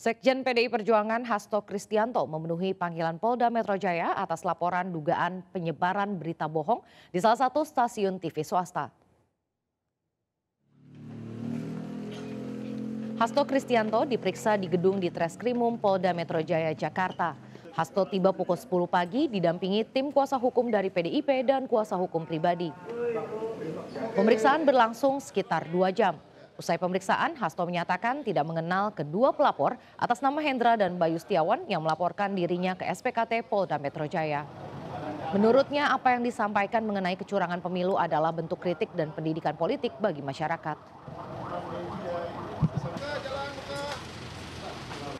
Sekjen PDI Perjuangan Hasto Kristianto memenuhi panggilan Polda Metro Jaya atas laporan dugaan penyebaran berita bohong di salah satu stasiun TV swasta. Hasto Kristianto diperiksa di gedung di Treskrimum Polda Metro Jaya, Jakarta. Hasto tiba pukul 10 pagi didampingi tim kuasa hukum dari PDIP dan kuasa hukum pribadi. Pemeriksaan berlangsung sekitar dua jam. Usai pemeriksaan, Hasto menyatakan tidak mengenal kedua pelapor atas nama Hendra dan Bayu Setiawan yang melaporkan dirinya ke SPKT Polda Metro Jaya. Menurutnya apa yang disampaikan mengenai kecurangan pemilu adalah bentuk kritik dan pendidikan politik bagi masyarakat.